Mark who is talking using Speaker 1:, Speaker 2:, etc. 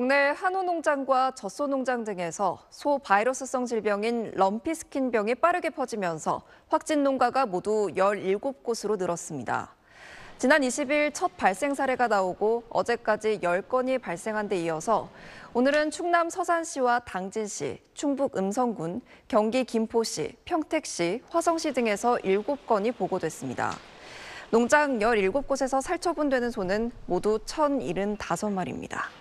Speaker 1: 국내 한우 농장과 젖소 농장 등에서 소 바이러스성 질병인 럼피스킨병이 빠르게 퍼지면서 확진 농가가 모두 17곳으로 늘었습니다. 지난 20일 첫 발생 사례가 나오고 어제까지 10건이 발생한 데 이어서 오늘은 충남 서산시와 당진시, 충북 음성군, 경기 김포시, 평택시, 화성시 등에서 7건이 보고됐습니다. 농장 17곳에서 살처분되는 소는 모두 1,075마리입니다.